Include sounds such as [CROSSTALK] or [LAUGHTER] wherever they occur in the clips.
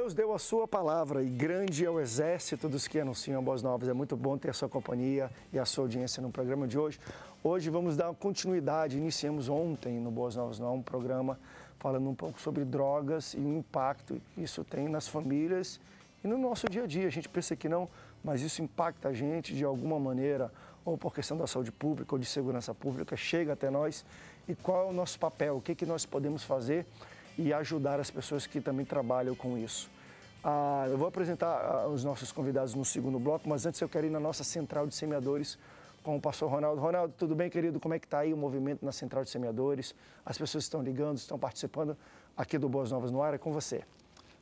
Deus deu a sua palavra e grande é o exército dos que anunciam boas novas. É muito bom ter a sua companhia e a sua audiência no programa de hoje. Hoje vamos dar continuidade, iniciamos ontem no Boas Novas Não, é um programa falando um pouco sobre drogas e o impacto que isso tem nas famílias e no nosso dia a dia. A gente pensa que não, mas isso impacta a gente de alguma maneira, ou por questão da saúde pública ou de segurança pública, chega até nós. E qual é o nosso papel? O que, que nós podemos fazer? e ajudar as pessoas que também trabalham com isso. Ah, eu vou apresentar ah, os nossos convidados no segundo bloco, mas antes eu quero ir na nossa central de semeadores com o pastor Ronaldo. Ronaldo, tudo bem, querido? Como é que está aí o movimento na central de semeadores? As pessoas estão ligando, estão participando aqui do Boas Novas no Ar, é com você.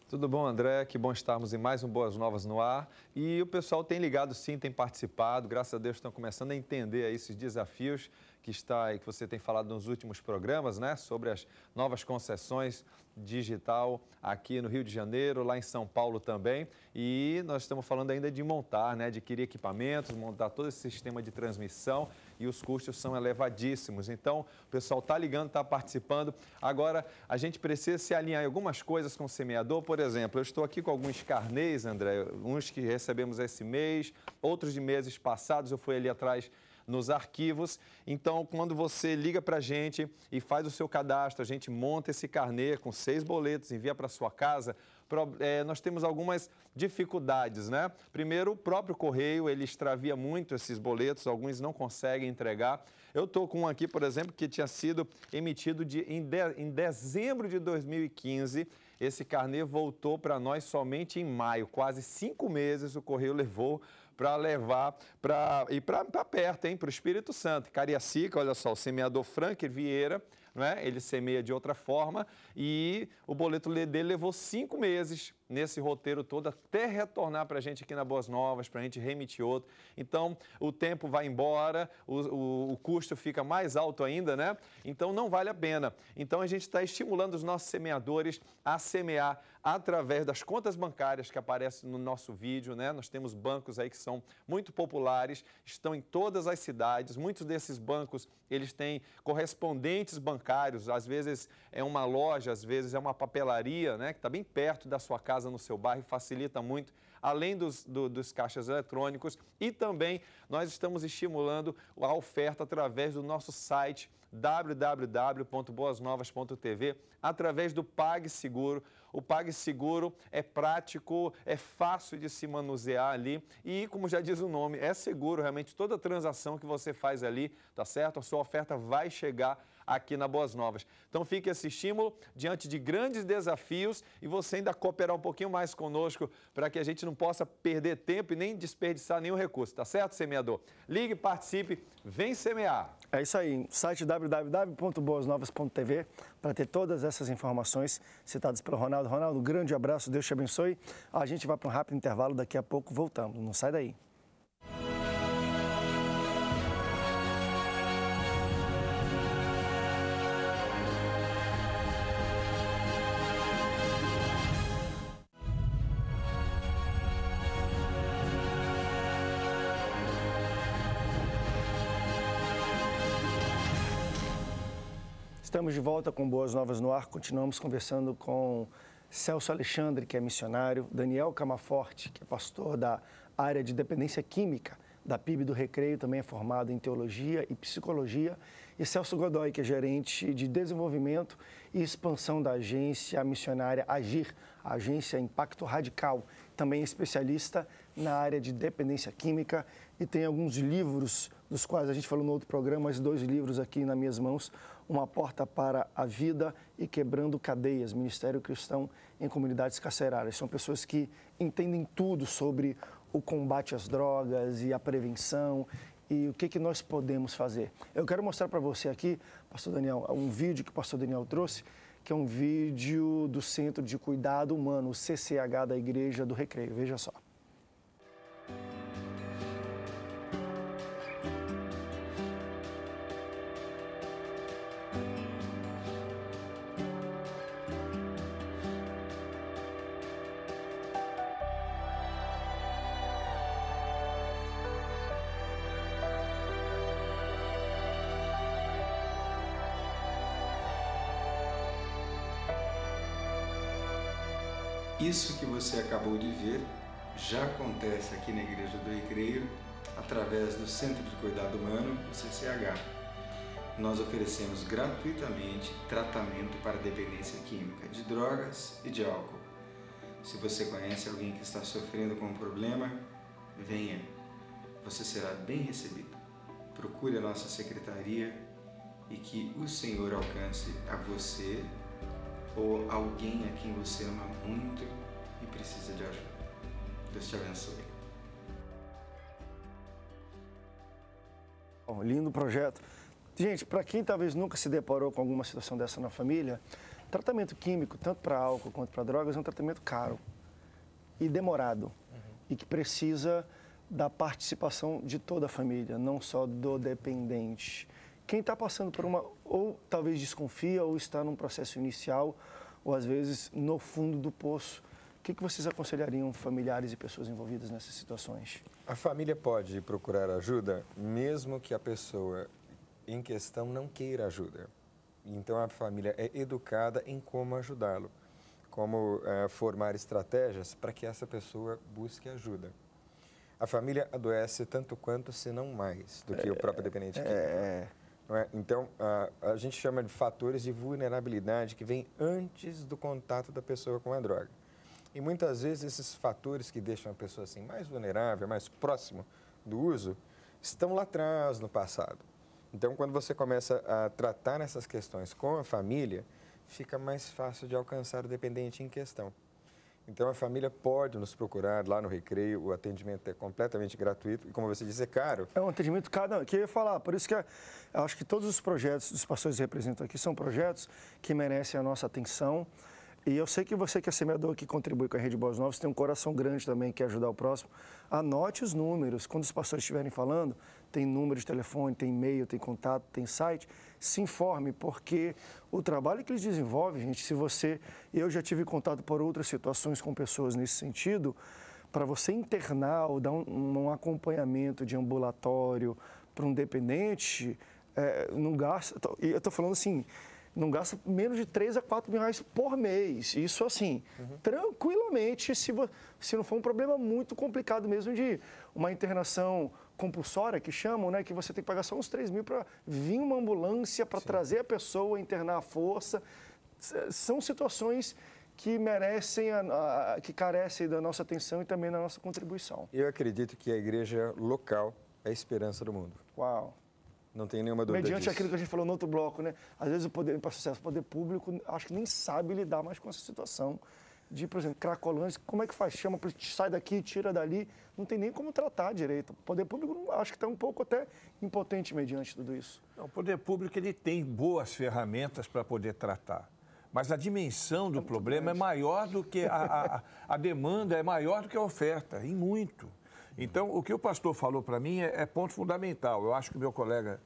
Tudo bom, André? Que bom estarmos em mais um Boas Novas no Ar. E o pessoal tem ligado sim, tem participado. Graças a Deus estão começando a entender esses desafios que está e que você tem falado nos últimos programas, né, sobre as novas concessões digital aqui no Rio de Janeiro, lá em São Paulo também. E nós estamos falando ainda de montar, né, adquirir equipamentos, montar todo esse sistema de transmissão e os custos são elevadíssimos. Então, o pessoal está ligando, está participando. Agora, a gente precisa se alinhar em algumas coisas com o semeador. Por exemplo, eu estou aqui com alguns carnês, André, uns que recebemos esse mês, outros de meses passados. Eu fui ali atrás nos arquivos. Então, quando você liga para a gente e faz o seu cadastro, a gente monta esse carnê com seis boletos, envia para sua casa. É, nós temos algumas dificuldades, né? Primeiro, o próprio correio, ele extravia muito esses boletos, alguns não conseguem entregar. Eu estou com um aqui, por exemplo, que tinha sido emitido de, em, de, em dezembro de 2015. Esse carnê voltou para nós somente em maio. Quase cinco meses o correio levou para levar para e para perto, hein? Para o Espírito Santo. Cariacica, olha só, o semeador Frank Vieira né? ele semeia de outra forma e o boleto dele levou cinco meses nesse roteiro todo até retornar para a gente aqui na Boas Novas, para a gente remitir outro. Então, o tempo vai embora, o, o, o, custo fica mais alto ainda, né? Então, não vale a pena. Então, a gente está estimulando os nossos semeadores a semear através das contas bancárias que aparecem no nosso vídeo, né? Nós temos bancos aí que são muito populares, estão em todas as cidades. Muitos desses bancos, eles têm correspondentes bancários bancários, às vezes é uma loja, às vezes é uma papelaria, né, que está bem perto da sua casa, no seu bairro, facilita muito além dos, do, dos caixas eletrônicos. E também nós estamos estimulando a oferta através do nosso site www.boasnovas.tv através do PagSeguro. O PagSeguro é prático, é fácil de se manusear ali e, como já diz o nome, é seguro realmente toda transação que você faz ali, tá certo? A sua oferta vai chegar aqui na Boas Novas. Então fique esse estímulo diante de grandes desafios e você ainda cooperar um pouquinho mais conosco para que a gente não possa perder tempo e nem desperdiçar nenhum recurso, tá certo, semeador? Ligue, participe, vem semear. É isso aí, site www.boasnovas.tv para ter todas essas informações citadas pelo Ronaldo. Ronaldo, grande abraço, Deus te abençoe. A gente vai para um rápido intervalo, daqui a pouco voltamos. Não sai daí. Estamos de volta com Boas Novas no Ar. Continuamos conversando com Celso Alexandre, que é missionário, Daniel Camaforte, que é pastor da área de dependência química da PIB do Recreio, também é formado em teologia e psicologia, e Celso Godoy, que é gerente de desenvolvimento e expansão da agência missionária Agir, a agência Impacto Radical, também é especialista na área de dependência química e tem alguns livros, dos quais a gente falou no outro programa, mas dois livros aqui nas minhas mãos, Uma Porta para a Vida e Quebrando Cadeias, Ministério Cristão em Comunidades Carcerárias. São pessoas que entendem tudo sobre o combate às drogas e a prevenção e o que, que nós podemos fazer. Eu quero mostrar para você aqui, pastor Daniel, um vídeo que o pastor Daniel trouxe, que é um vídeo do Centro de Cuidado Humano, o CCH da Igreja do Recreio. Veja só. Isso que você acabou de ver já acontece aqui na Igreja do Recreio através do Centro de Cuidado Humano, o CCH. Nós oferecemos gratuitamente tratamento para dependência química de drogas e de álcool. Se você conhece alguém que está sofrendo com um problema, venha. Você será bem recebido. Procure a nossa secretaria e que o Senhor alcance a você ou alguém a quem você ama muito e precisa de ajuda. Deus te abençoe. Bom, lindo projeto. Gente, para quem talvez nunca se deparou com alguma situação dessa na família, tratamento químico, tanto para álcool quanto para drogas, é um tratamento caro e demorado uhum. e que precisa da participação de toda a família, não só do dependente. Quem está passando por uma ou talvez desconfia ou está num processo inicial ou às vezes no fundo do poço. O que, que vocês aconselhariam familiares e pessoas envolvidas nessas situações? A família pode procurar ajuda mesmo que a pessoa em questão não queira ajuda. Então a família é educada em como ajudá-lo, como é, formar estratégias para que essa pessoa busque ajuda. A família adoece tanto quanto, se não mais, do que é, o próprio dependente é, químico. É, é? Então, a, a gente chama de fatores de vulnerabilidade que vêm antes do contato da pessoa com a droga. E muitas vezes esses fatores que deixam a pessoa assim mais vulnerável, mais próximo do uso, estão lá atrás, no passado. Então, quando você começa a tratar essas questões com a família, fica mais fácil de alcançar o dependente em questão. Então a família pode nos procurar lá no Recreio, o atendimento é completamente gratuito e, como você disse, é caro. É um atendimento caro, não, que eu ia falar, por isso que é, acho que todos os projetos dos pastores que representam aqui são projetos que merecem a nossa atenção. E eu sei que você que é semeador, que contribui com a Rede Boas Novas, tem um coração grande também, quer ajudar o próximo. Anote os números. Quando os pastores estiverem falando, tem número de telefone, tem e-mail, tem contato, tem site se informe, porque o trabalho que eles desenvolvem, gente, se você. Eu já tive contato por outras situações com pessoas nesse sentido, para você internar ou dar um, um acompanhamento de ambulatório para um dependente, é, não gasta. E eu estou falando assim não gasta menos de 3 a 4 mil reais por mês. Isso assim, uhum. tranquilamente, se, se não for um problema muito complicado mesmo de uma internação compulsória, que chamam, né? Que você tem que pagar só uns 3 mil para vir uma ambulância para trazer a pessoa, internar a força. São situações que merecem, a, a, que carecem da nossa atenção e também da nossa contribuição. Eu acredito que a igreja local é a esperança do mundo. Uau! Não tem nenhuma dúvida. Mediante disso. aquilo que a gente falou no outro bloco, né? Às vezes o poder para sucesso, o poder público, acho que nem sabe lidar mais com essa situação de, por exemplo, cracolândia, como é que faz? Chama, sai daqui, tira dali, não tem nem como tratar direito. O poder público acho que está um pouco até impotente mediante tudo isso. O poder público ele tem boas ferramentas para poder tratar. Mas a dimensão do é problema é grande. é maior do que a, a, a, demanda, é maior do que a oferta, em muito. Então, o que o pastor falou para mim é, é, ponto fundamental. Eu acho que meu colega,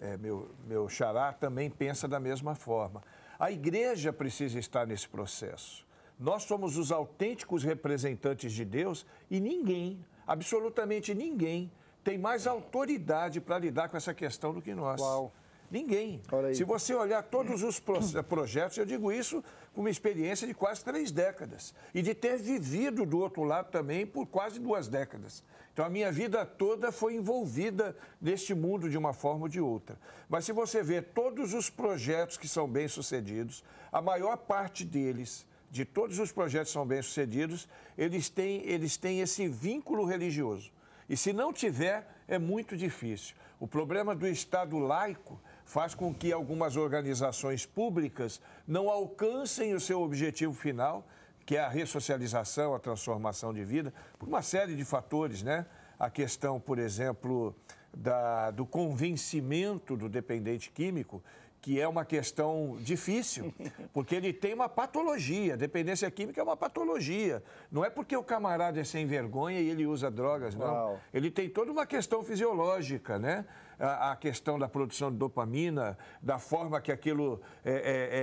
é, meu, meu xará, também pensa da mesma forma. A igreja precisa estar nesse processo. Nós somos os autênticos representantes de Deus e ninguém, absolutamente ninguém, tem mais autoridade para lidar com essa questão do que nós. Uau. Ninguém. Se você olhar todos os eh, projetos, eu digo isso com uma experiência de quase três décadas e de ter vivido do outro lado também por quase duas décadas. Então, a minha vida toda foi envolvida neste mundo de uma forma ou de outra. Mas se você vê todos os projetos que são bem-sucedidos, a maior parte deles de todos os projetos que são bem-sucedidos, eles têm, eles têm esse vínculo religioso. E se não tiver, é muito difícil. O problema do Estado laico faz com que algumas organizações públicas não alcancem o seu objetivo final, que é a ressocialização, a transformação de vida, por uma série de fatores, né? A questão, por exemplo, da, do convencimento do dependente químico que é uma questão difícil, [LAUGHS] porque ele tem uma patologia. Dependência química é uma patologia. Não é porque o camarada é sem vergonha e ele usa drogas, não. Uau. Ele tem toda uma questão fisiológica, né? A, a, questão da produção de dopamina, da forma que aquilo é,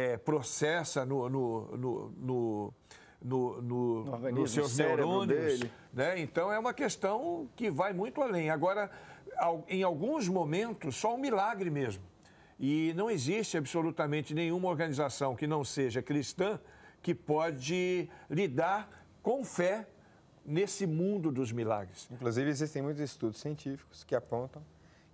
é, é, processa no, no, no, no no, no, no nos seus neurônios. Dele. Né? Então é uma questão que vai muito além. Agora, em alguns momentos, só um milagre mesmo. E não existe absolutamente nenhuma organização que não seja cristã que pode lidar com fé nesse mundo dos milagres. Inclusive, existem muitos estudos científicos que apontam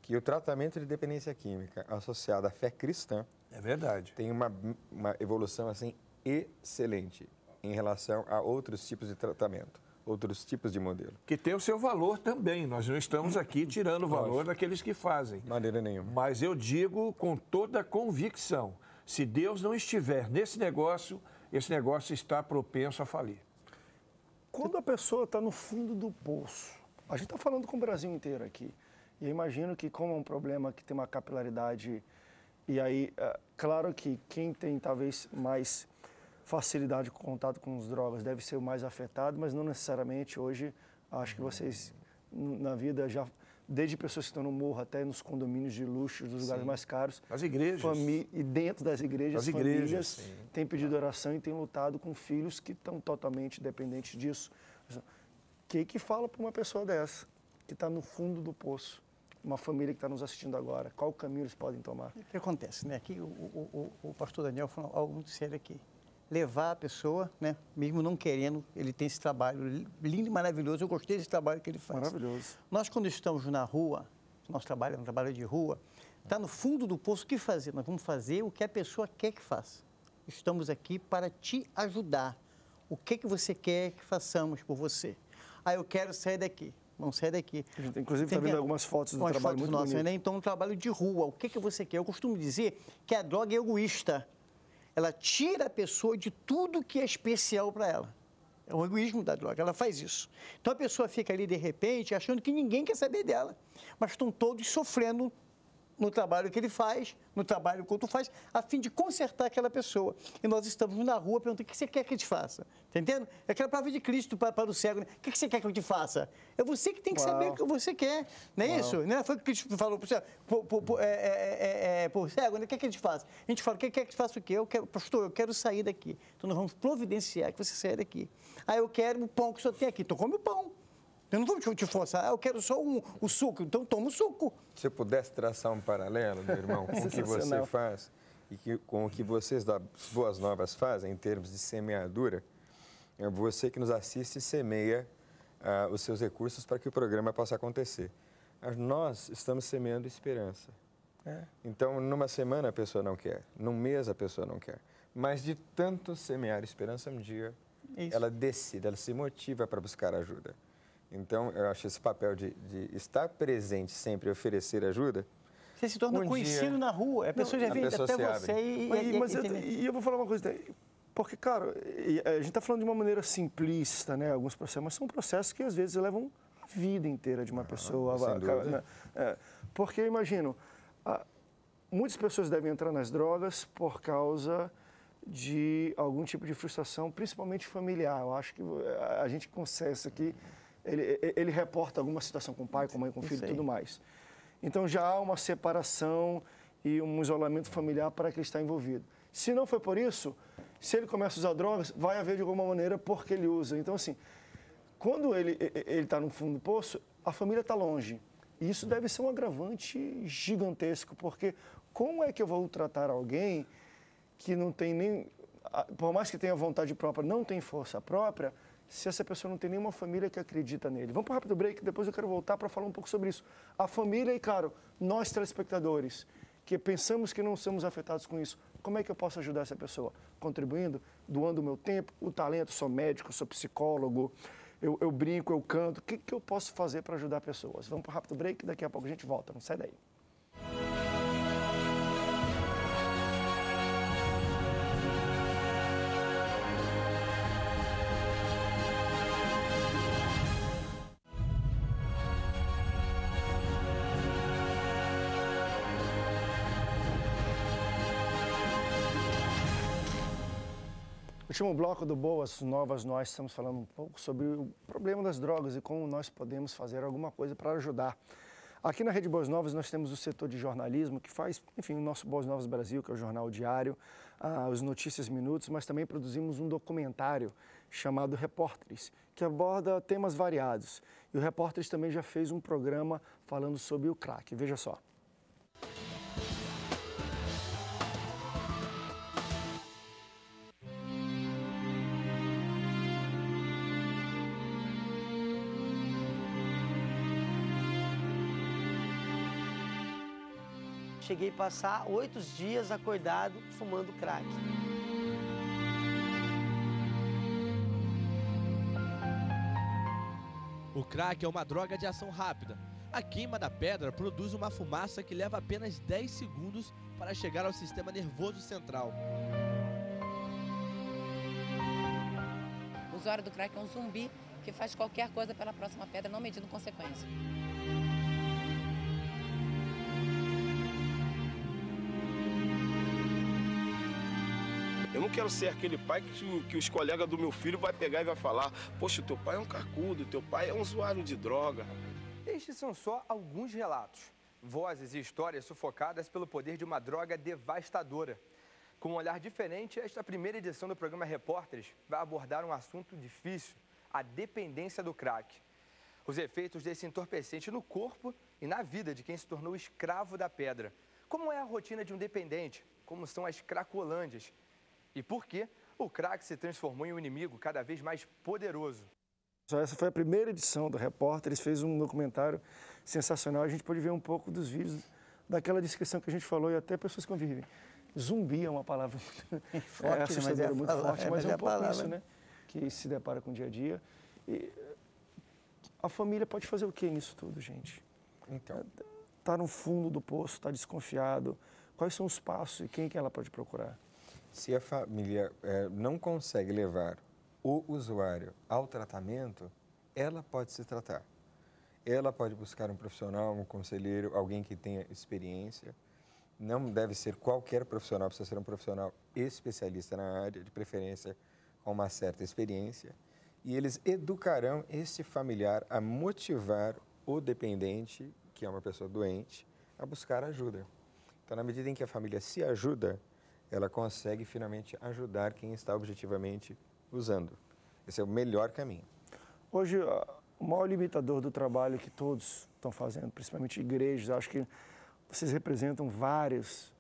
que o tratamento de dependência química associado à fé cristã é verdade. Tem uma, uma evolução assim excelente em relação a outros tipos de tratamento outros tipos de modelo. Que tem o seu valor também. Nós não estamos aqui tirando o valor daqueles que fazem. Maneira nenhuma. Mas eu digo com toda convicção: se Deus não estiver nesse negócio, esse negócio está propenso a falir. Quando a pessoa está no fundo do poço, a gente está falando com o Brasil inteiro aqui. E eu imagino que, como é um problema que tem uma capilaridade, e aí, é, claro que quem tem talvez mais facilidade com contato com as drogas deve ser o mais afetado, mas não necessariamente hoje. Acho que vocês na vida já desde pessoas que estão no morro até nos condomínios de luxo, dos lugares sim. mais caros. As igrejas. Fami e dentro das igrejas, As igrejas famílias têm pedido é. oração e têm lutado com filhos que estão totalmente dependentes disso. O que, que fala para uma pessoa dessa, que está no fundo do poço? Uma família que está nos assistindo agora, qual caminho eles podem tomar? O que acontece, né? Aqui o, o, o pastor Daniel falou algo muito sério aqui levar a pessoa, né? mesmo não querendo, ele tem esse trabalho lindo e maravilhoso. Eu gostei desse trabalho que ele faz. Maravilhoso. Nós, quando estamos na rua, nosso trabalho é um trabalho de rua, está no fundo do poço o que fazer? Nós vamos fazer o que a pessoa quer que faça. Estamos aqui para te ajudar. O que, que você quer que façamos por você? Ah, eu quero sair daqui. Não sair daqui. Inclusive, está vendo algumas fotos do trabalho fotos muito nossas, né? Então, um trabalho de rua. O que, que você quer? Eu costumo dizer que a droga é egoísta. Ela tira a pessoa de tudo que é especial para ela. É o egoísmo da droga, ela faz isso. Então a pessoa fica ali de repente achando que ninguém quer saber dela, mas estão todos sofrendo no trabalho que ele faz, no trabalho que outro faz, a fim de consertar aquela pessoa. E nós estamos na rua perguntando o que você quer que eu te faça. Está entendendo? É aquela palavra de Cristo para, para o cego. Né? O que você quer que eu te faça? É você que tem que Uau. saber o que você quer. Não é Uau. isso? Não é? Foi o que Cristo falou para o cego. é, é, é, é, é cego, né? o que é que eu te faça? A gente fala, o que quer que te faça o quê? Eu quero, pastor, eu quero sair daqui. Então nós vamos providenciar que você saia daqui. aí ah, eu quero o pão que senhor tem aqui. Então come o pão. Eu não vou te forçar, ah, eu quero só um, o suco, então toma o suco. Se pudesse traçar um paralelo, meu irmão, com o que você faz e que, com o que vocês da Boas Novas fazem em termos de semeadura, é você que nos assiste semeia ah, os seus recursos para que o programa possa acontecer. Nós estamos semeando esperança. É. Então, numa semana a pessoa não quer, num mês a pessoa não quer. Mas de tanto semear esperança, um dia Isso. ela decide, ela se motiva para buscar ajuda. Então, eu acho esse papel de, de estar presente sempre e oferecer ajuda. Você se torna um conhecido dia... na rua, a pessoa Não, já vem até você e, mas, e, mas e, eu, e, eu, vou falar uma coisa, né? porque, cara, a gente está falando de uma maneira simplista, né? Alguns processos, mas são processos que às vezes levam a vida inteira de uma ah, pessoa. Sem cara, né? é, porque eu imagino, a, muitas pessoas devem entrar nas drogas por causa de algum tipo de frustração, principalmente familiar. Eu acho que eh, a gente isso aqui. Uhum ele, ele reporta alguma situação com o pai, com a mãe, com o filho e tudo mais. Então já há uma separação e um isolamento familiar para ele está envolvido. Se não foi por isso, se ele começa a usar drogas, vai haver de alguma maneira porque ele usa. Então, assim, quando ele está no fundo do poço, a família está longe. E isso deve ser um agravante gigantesco, porque como é que eu vou tratar alguém que não tem nem. Por mais que tenha vontade própria, não tem força própria, se essa pessoa não tem nenhuma família que acredita nele. Vamos para um rápido break, depois eu quero voltar para falar um pouco sobre isso. A família e, claro, nós telespectadores, que pensamos que não somos afetados com isso, como é que eu posso ajudar essa pessoa? Contribuindo, doando o meu tempo, o talento, sou médico, sou psicólogo, eu, eu brinco, eu canto. O que, que eu posso fazer para ajudar pessoas? Vamos para um rápido break, daqui a pouco a gente volta, não sai daí. último bloco do Boas Novas, nós estamos falando um pouco sobre o problema das drogas e como nós podemos fazer alguma coisa para ajudar. Aqui na Rede Boas Novas nós temos o setor de jornalismo que faz, enfim, o nosso Boas Novas Brasil, que é o jornal diário, ah, os Notícias Minutos, mas também produzimos um documentário chamado Repórteres, que aborda temas variados. E o Repórteres também já fez um programa falando sobre o crack. Veja só. cheguei a passar oito dias acordado fumando crack. O crack é uma droga de ação rápida. A queima da pedra produz uma fumaça que leva apenas 10 segundos para chegar ao sistema nervoso central. O usuário do crack é um zumbi que faz qualquer coisa pela próxima pedra, não medindo consequência. Eu não quero ser aquele pai que, que os colegas do meu filho vai pegar e vai falar: Poxa, teu pai é um carcudo, teu pai é um usuário de droga. Estes são só alguns relatos. Vozes e histórias sufocadas pelo poder de uma droga devastadora. Com um olhar diferente, esta primeira edição do programa Repórteres vai abordar um assunto difícil: a dependência do crack. Os efeitos desse entorpecente no corpo e na vida de quem se tornou escravo da pedra. Como é a rotina de um dependente? Como são as cracolândias? e por que o crack se transformou em um inimigo cada vez mais poderoso. Essa foi a primeira edição do Repórter, eles fez um documentário sensacional. A gente pode ver um pouco dos vídeos daquela descrição que a gente falou e até pessoas convivem. Zumbi é uma palavra muito [LAUGHS] forte, é, é assustadora, muito forte, mas é, é, um pouco isso, né? Que se depara com o dia a dia. E a família pode fazer o que nisso tudo, gente? Então. está no fundo do poço, está desconfiado. Quais são os passos e quem que ela pode procurar? Se a família é, não consegue levar o usuário ao tratamento, ela pode se tratar. Ela pode buscar um profissional, um conselheiro, alguém que tenha experiência. Não deve ser qualquer profissional, precisa ser um profissional especialista na área, de preferência com uma certa experiência. E eles educarão esse familiar a motivar o dependente, que é uma pessoa doente, a buscar ajuda. Então, na medida em que a família se ajuda, ela consegue finalmente ajudar quem está objetivamente usando. Esse é o melhor caminho. Hoje, o maior limitador do trabalho que todos estão fazendo, principalmente igrejas, acho que vocês representam várias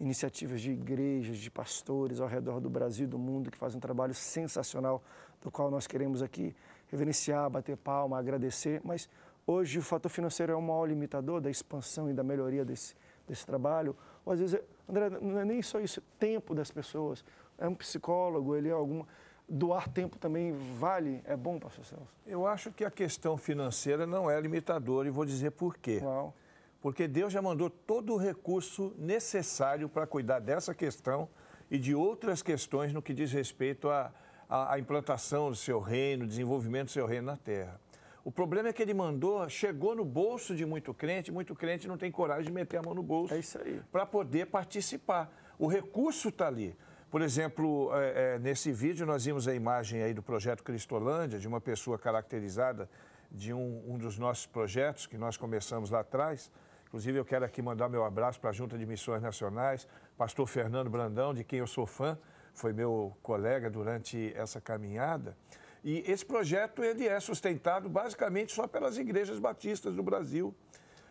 iniciativas de igrejas, de pastores ao redor do Brasil do mundo que fazem um trabalho sensacional, do qual nós queremos aqui reverenciar, bater palma, agradecer, mas hoje o fator financeiro é o maior limitador da expansão e da melhoria desse, desse trabalho, ou às vezes é André, não é nem só isso, tempo das pessoas. É um psicólogo, ele é alguma. Doar tempo também vale? É bom, pastor Celso? Eu acho que a questão financeira não é limitadora e vou dizer por quê. Uau. Porque Deus já mandou todo o recurso necessário para cuidar dessa questão e de outras questões no que diz respeito à, à, à implantação do seu reino, desenvolvimento do seu reino na terra. O problema é que ele mandou, chegou no bolso de muito crente, muito crente não tem coragem de meter a mão no bolso. É isso aí. Para poder participar. O recurso está ali. Por exemplo, é, é, nesse vídeo nós vimos a imagem aí do projeto Cristolândia, de uma pessoa caracterizada de um, um dos nossos projetos que nós começamos lá atrás. Inclusive, eu quero aqui mandar meu abraço para a Junta de Missões Nacionais, pastor Fernando Brandão, de quem eu sou fã, foi meu colega durante essa caminhada. E esse projeto ele é sustentado basicamente só pelas igrejas batistas do Brasil.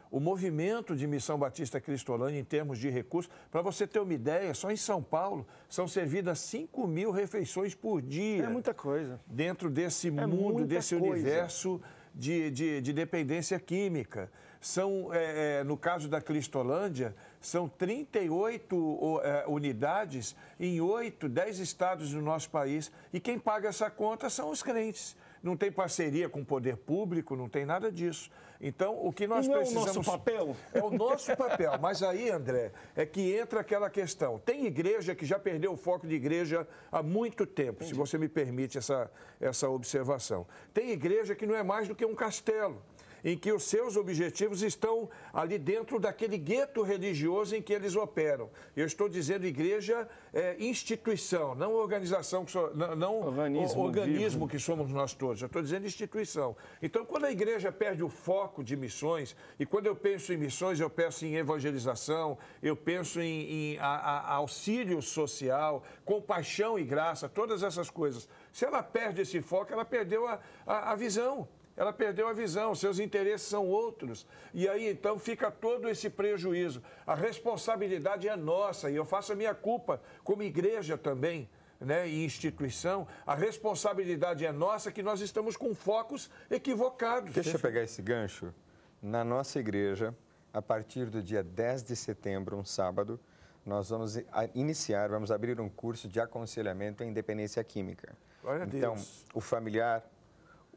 O movimento de Missão Batista Cristolândia, em termos de recursos, para você ter uma ideia, só em São Paulo são servidas 5 mil refeições por dia. É muita coisa. Dentro desse é mundo, desse coisa. universo de, de, de, dependência química. São, é, é no caso da Cristolândia, são 38 é, unidades em 8, 10 estados do nosso país. E quem paga essa conta são os crentes. Não tem parceria com o poder público, não tem nada disso. Então, o que nós não precisamos. É o nosso papel? É o nosso papel. Mas aí, André, é que entra aquela questão. Tem igreja que já perdeu o foco de igreja há muito tempo, Entendi. se você me permite essa, essa observação. Tem igreja que não é mais do que um castelo em que os seus objetivos estão ali dentro daquele gueto religioso em que eles operam. Eu estou dizendo igreja é, instituição, não organização, que so, não, organismo, organismo que somos nós todos. Eu estou dizendo instituição. Então, quando a igreja perde o foco de missões, e quando eu penso em missões, eu penso em evangelização, eu penso em, em a, a, auxílio social, compaixão e graça, todas essas coisas. Se ela perde esse foco, ela perdeu a, a, a visão. Ela perdeu a visão, seus interesses são outros. E aí então fica todo esse prejuízo. A responsabilidade é nossa e eu faço a minha culpa como igreja também. Né, e instituição, a responsabilidade é nossa que nós estamos com focos equivocados. Deixa eu pegar esse gancho. Na nossa igreja, a partir do dia 10 de setembro, um sábado, nós vamos iniciar, vamos abrir um curso de aconselhamento à independência química. Glória então, Deus. o familiar,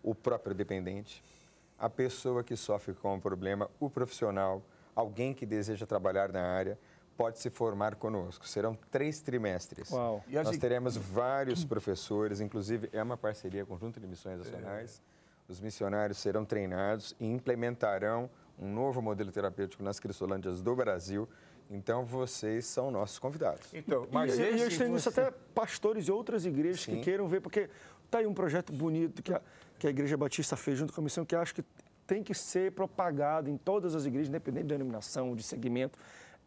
o próprio dependente, a pessoa que sofre com o problema, o profissional, alguém que deseja trabalhar na área, pode se formar conosco. Serão três trimestres. Uau. Nós teremos vários professores, inclusive é uma parceria conjunto de missões nacionais. É. Os missionários serão treinados e implementarão um novo modelo terapêutico nas Cristolândias do Brasil. Então, vocês são nossos convidados. Então, mas e, esse, eu estendo você... isso até pastores e outras igrejas Sim. que queiram ver, porque está aí um projeto bonito que... A que a Igreja Batista fez junto com a missão, que acho que tem que ser propagado em todas as igrejas, independente da denominação, de segmento.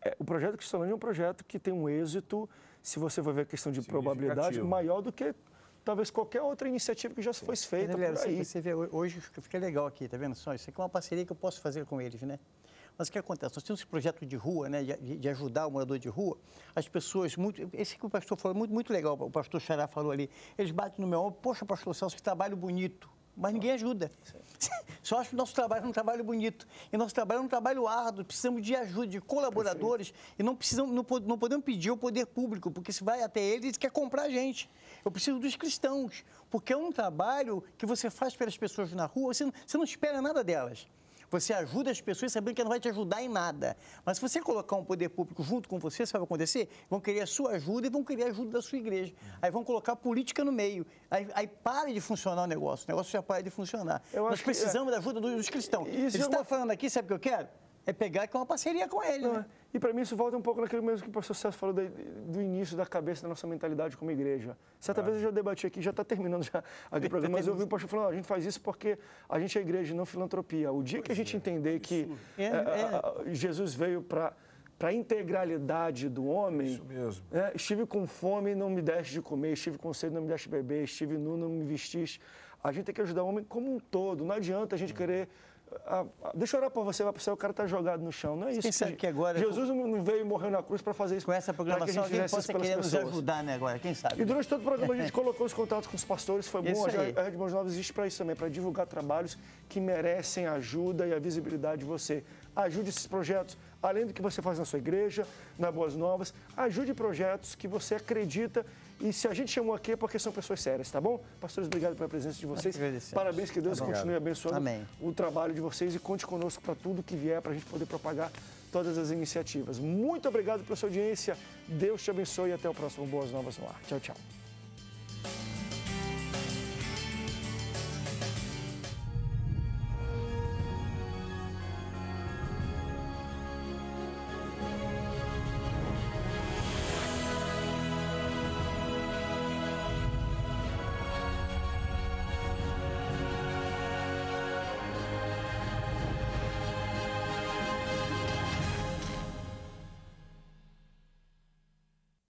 É, o projeto Cristolândia é um projeto que tem um êxito, se você vai ver a questão de probabilidade, maior do que talvez qualquer outra iniciativa que já foi feita Mas, por aí. Você vê, hoje fica legal aqui, tá vendo só? Isso aqui é uma parceria que eu posso fazer com eles, né? Mas o que acontece? Nós temos esse projeto de rua, né, de, de, ajudar o morador de rua. As pessoas, muito, esse que o pastor falou, muito, muito legal, o pastor Xará falou ali. Eles batem no meu ombro, poxa, pastor Celso, que trabalho bonito mas ninguém ajuda. [LAUGHS] Só acho que o nosso trabalho é um trabalho bonito. E nosso trabalho é um trabalho árduo. Precisamos de ajuda, de colaboradores. Perfeito. E não, precisamos, não, não podemos pedir ao poder público, porque se vai até ele, ele quer comprar a gente. Eu preciso dos cristãos, porque é um trabalho que você faz pelas pessoas na rua, você não, você não espera nada delas. Você ajuda as pessoas sabendo que não vai te ajudar em nada. Mas se você colocar um poder público junto com você, sabe o que vai acontecer? Vão querer a sua ajuda e vão querer a ajuda da sua igreja. Uhum. Aí vão colocar política no meio. Aí, aí para de funcionar o negócio. O negócio já para de funcionar. Eu Nós é, precisamos que... da ajuda dos cristãos. Isso Você é está falando aqui, sabe o que eu quero? é pegar com uma parceria com ele. É. Né? E para mim isso volta um pouco naquilo mesmo que o professor Sérgio falou de, do início da cabeça da nossa mentalidade como igreja. Certa ah. vez eu já debati aqui, já está terminando já aqui o [LAUGHS] programa, tá mas eu ouvi o pastor falando, a gente faz isso porque a gente é igreja, não filantropia. O dia pois que a gente é. entender que é, é, é Jesus veio para para a integralidade do homem. Isso mesmo. Né? Estive com fome e não me deste de comer, estive com sede e não me deste de beber, estive nu não me vestiste. A gente tem que ajudar o homem como um todo. Não adianta a gente hum. querer ah, deixa eu orar por você, vai para o céu, o cara está jogado no chão. Não é isso. Quem sabe que agora... É Jesus não veio e morreu na cruz para fazer isso. Com essa programação, que a alguém possa querer nos ajudar, né, agora? Quem sabe? E né? durante todo o programa a gente [LAUGHS] colocou os contatos com os pastores, foi isso bom. Aí. A Red Mãos Novas existe para isso também, para divulgar trabalhos que merecem a ajuda e a visibilidade de você. Ajude esses projetos, além do que você faz na sua igreja, na Boas Novas. Ajude projetos que você acredita e se a gente chamou aqui é porque são pessoas sérias, tá bom? Pastores, obrigado pela presença de vocês. Parabéns, que Deus continue abençoando Amém. o trabalho de vocês e conte conosco para tudo que vier para a gente poder propagar todas as iniciativas. Muito obrigado pela sua audiência. Deus te abençoe e até o próximo Boas Novas no Ar. Tchau, tchau.